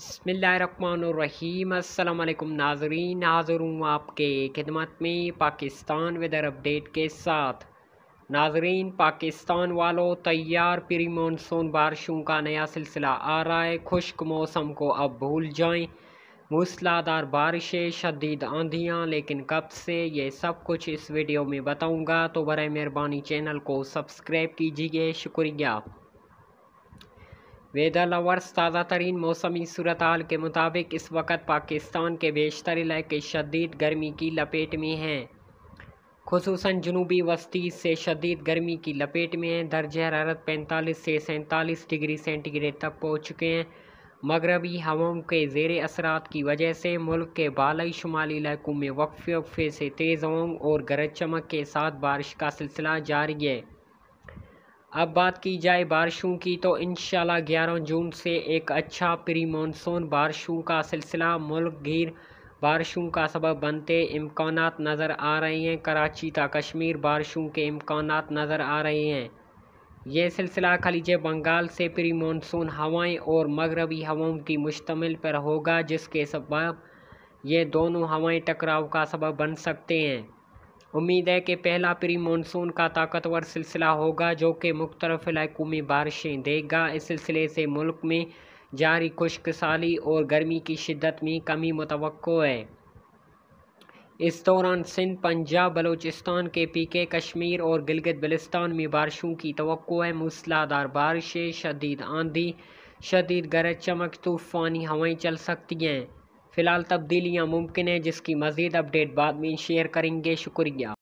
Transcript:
बसमीम अल्लाम नाजरीन हाज़िर हूँ आपके खिदमत में पाकिस्तान वेदर अपडेट के साथ नाजरीन पाकिस्तान वालों तैयार प्री मानसून बारिशों का नया सिलसिला आ रहा है खुश्क मौसम को अब भूल जाएं मूसलाधार बारिशें शदीद आंधियाँ लेकिन कब से ये सब कुछ इस वीडियो में बताऊँगा तो बर मेहरबानी चैनल को सब्सक्राइब कीजिए शुक्रिया वेदर लवर्स ताज़ा तरीन मौसमी सूरत हाल के मुताबिक इस वक्त पाकिस्तान के बेशतर इलाके शदीद गर्मी की लपेट में हैं खसूस जनूबी वस्ती से शदीद गर्मी की लपेट में हैं दर्ज हरारत पैंतालीस से सैंतालीस डिग्री सेंटीग्रेड तक पहुँच चुके हैं मगरबी हवाओं के जेर असरात की वजह से मुल्क के बालई शुमाली इलाकों में वक्फे वक्फे से तेज़ हवाओं और गरज चमक के साथ बारिश का सिलसिला जारी है अब बात की जाए बारिशों की तो इन ग्यारह जून से एक अच्छा प्री मानसून बारिशों का सिलसिला मुल्क घिर बारिशों का सबब बनते इम्कान नज़र आ रहे हैं कराची तक कश्मीर बारिशों के इम्कान नज़र आ रहे हैं ये सिलसिला खलीज बंगाल से प्री मानसून हवाएँ और मगरबी हवाओं की मुश्तमिल पर होगा जिसके सबब ये दोनों हवाएँ टकराव का सबब बन सकते हैं उम्मीद है कि पहला प्री मानसून का ताकतवर सिलसिला होगा जो कि मुख्तलफ इलाकों में बारिशें देगा इस सिलसिले से मुल्क में जारी खुश्क साली और गर्मी की शिदत में कमी मुतव है इस दौरान सिंध पंजाब बलूचिस्तान के पीके कश्मीर और गिलगित बलिस्तान में बारिशों की तो है मूसलाधार बारिशें शदीद आंधी शदीद गरज चमक तूफ़ानी हवाएं चल सकती हैं फ़िलहाल तब्दीलियाँ मुमकिन हैं जिसकी मज़ीद अपडेट बाद में शेयर करेंगे शुक्रिया